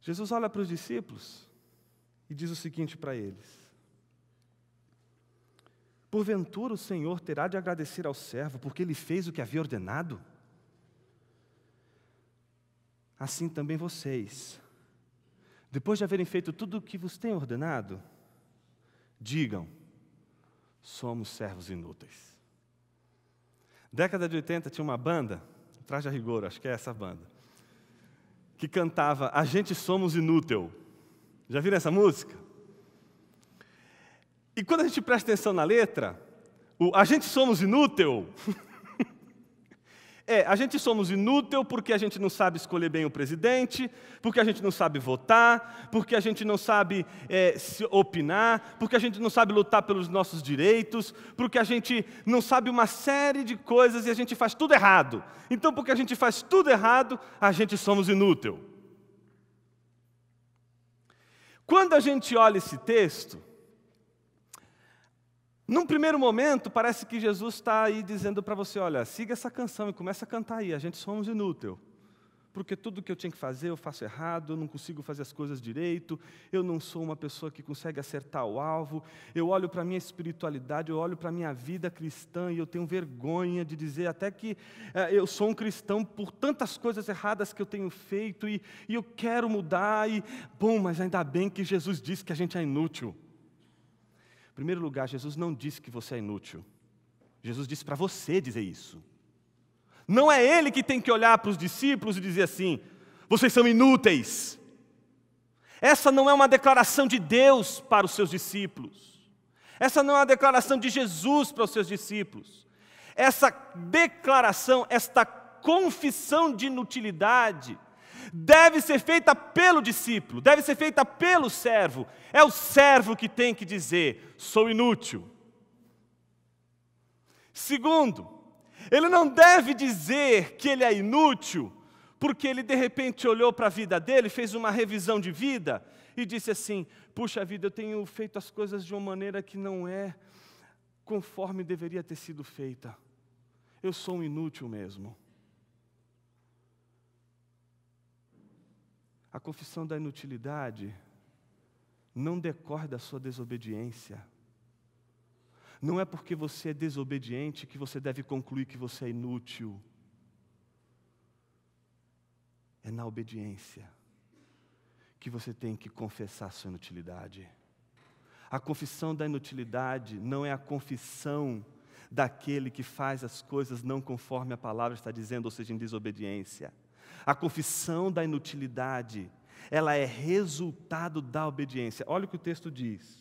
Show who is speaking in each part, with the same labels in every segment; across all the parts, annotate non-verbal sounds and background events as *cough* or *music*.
Speaker 1: Jesus olha para os discípulos e diz o seguinte para eles: Porventura o Senhor terá de agradecer ao servo, porque ele fez o que havia ordenado? Assim também vocês, depois de haverem feito tudo o que vos tem ordenado, digam: somos servos inúteis. Década de 80 tinha uma banda, Traje a Rigor, acho que é essa banda que cantava A gente somos inútil. Já viram essa música? E quando a gente presta atenção na letra, o A gente somos inútil *laughs* É, a gente somos inútil porque a gente não sabe escolher bem o presidente, porque a gente não sabe votar, porque a gente não sabe é, se opinar, porque a gente não sabe lutar pelos nossos direitos, porque a gente não sabe uma série de coisas e a gente faz tudo errado. Então, porque a gente faz tudo errado, a gente somos inútil. Quando a gente olha esse texto, num primeiro momento, parece que Jesus está aí dizendo para você: olha, siga essa canção e começa a cantar aí, a gente somos inútil. Porque tudo que eu tinha que fazer eu faço errado, eu não consigo fazer as coisas direito, eu não sou uma pessoa que consegue acertar o alvo, eu olho para a minha espiritualidade, eu olho para a minha vida cristã e eu tenho vergonha de dizer até que eh, eu sou um cristão por tantas coisas erradas que eu tenho feito e, e eu quero mudar, e bom, mas ainda bem que Jesus disse que a gente é inútil primeiro lugar, Jesus não disse que você é inútil. Jesus disse para você dizer isso. Não é ele que tem que olhar para os discípulos e dizer assim: vocês são inúteis. Essa não é uma declaração de Deus para os seus discípulos. Essa não é uma declaração de Jesus para os seus discípulos. Essa declaração, esta confissão de inutilidade, deve ser feita pelo discípulo, deve ser feita pelo servo. É o servo que tem que dizer: sou inútil. Segundo, ele não deve dizer que ele é inútil, porque ele de repente olhou para a vida dele, fez uma revisão de vida e disse assim: Puxa vida, eu tenho feito as coisas de uma maneira que não é conforme deveria ter sido feita. Eu sou um inútil mesmo. A confissão da inutilidade não decorre da sua desobediência. Não é porque você é desobediente que você deve concluir que você é inútil. É na obediência que você tem que confessar sua inutilidade. A confissão da inutilidade não é a confissão daquele que faz as coisas não conforme a palavra está dizendo, ou seja, em desobediência. A confissão da inutilidade, ela é resultado da obediência. Olha o que o texto diz.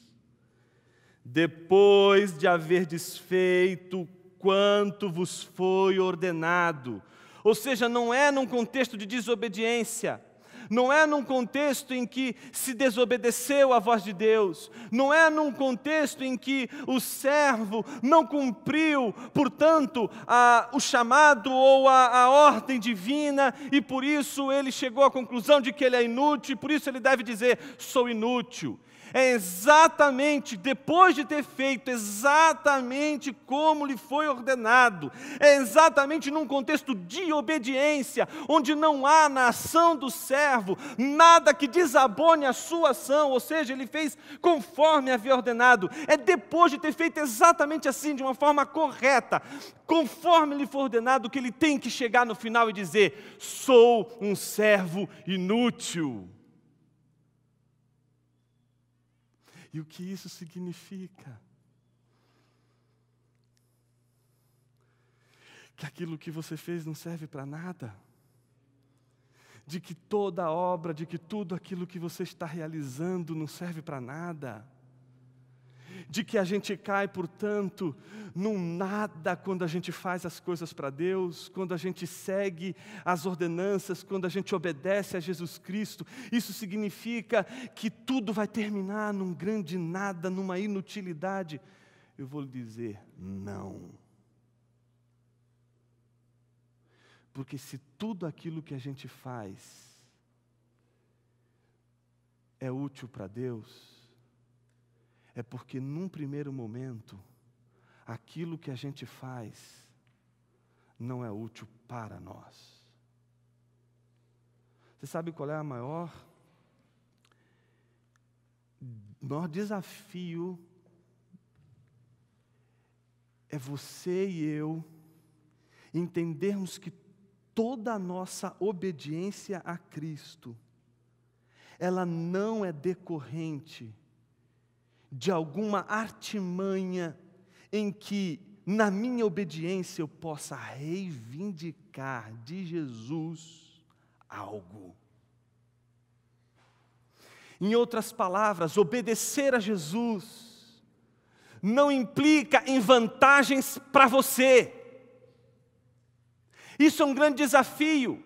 Speaker 1: Depois de haver desfeito quanto vos foi ordenado, ou seja, não é num contexto de desobediência, não é num contexto em que se desobedeceu à voz de Deus, não é num contexto em que o servo não cumpriu, portanto, a, o chamado ou a, a ordem divina, e por isso ele chegou à conclusão de que ele é inútil, e por isso ele deve dizer: sou inútil é exatamente depois de ter feito exatamente como lhe foi ordenado, é exatamente num contexto de obediência, onde não há na ação do servo nada que desabone a sua ação, ou seja, ele fez conforme havia ordenado, é depois de ter feito exatamente assim, de uma forma correta, conforme lhe foi ordenado, que ele tem que chegar no final e dizer: sou um servo inútil. e o que isso significa. Que aquilo que você fez não serve para nada, de que toda obra, de que tudo aquilo que você está realizando não serve para nada de que a gente cai, portanto, num nada quando a gente faz as coisas para Deus, quando a gente segue as ordenanças, quando a gente obedece a Jesus Cristo. Isso significa que tudo vai terminar num grande nada, numa inutilidade. Eu vou lhe dizer: não. Porque se tudo aquilo que a gente faz é útil para Deus, é porque, num primeiro momento, aquilo que a gente faz não é útil para nós. Você sabe qual é a maior maior desafio é você e eu entendermos que toda a nossa obediência a Cristo ela não é decorrente de alguma artimanha em que, na minha obediência, eu possa reivindicar de Jesus algo. Em outras palavras, obedecer a Jesus não implica em vantagens para você. Isso é um grande desafio,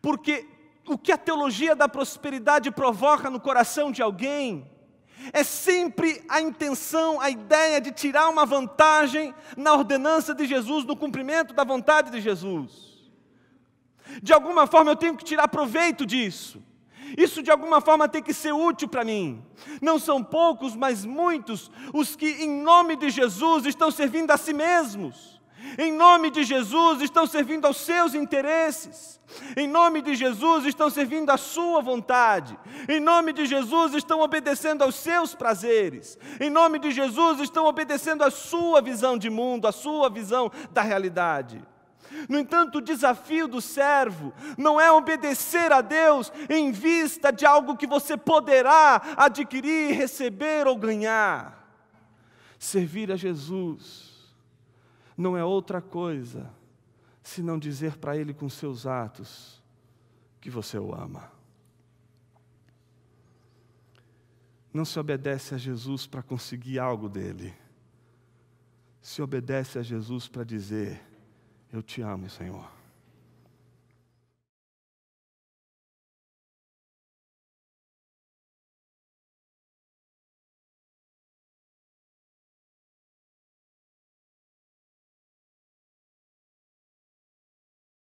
Speaker 1: porque o que a teologia da prosperidade provoca no coração de alguém é sempre a intenção, a ideia de tirar uma vantagem na ordenança de Jesus, no cumprimento da vontade de Jesus. De alguma forma eu tenho que tirar proveito disso. Isso de alguma forma tem que ser útil para mim. Não são poucos, mas muitos os que, em nome de Jesus, estão servindo a si mesmos, em nome de Jesus, estão servindo aos seus interesses. Em nome de Jesus, estão servindo à sua vontade. Em nome de Jesus, estão obedecendo aos seus prazeres. Em nome de Jesus, estão obedecendo à sua visão de mundo, à sua visão da realidade. No entanto, o desafio do servo não é obedecer a Deus em vista de algo que você poderá adquirir, receber ou ganhar. Servir a Jesus não é outra coisa senão dizer para Ele com seus atos que você o ama. Não se obedece a Jesus para conseguir algo dele. Se obedece a Jesus para dizer: Eu te amo, Senhor.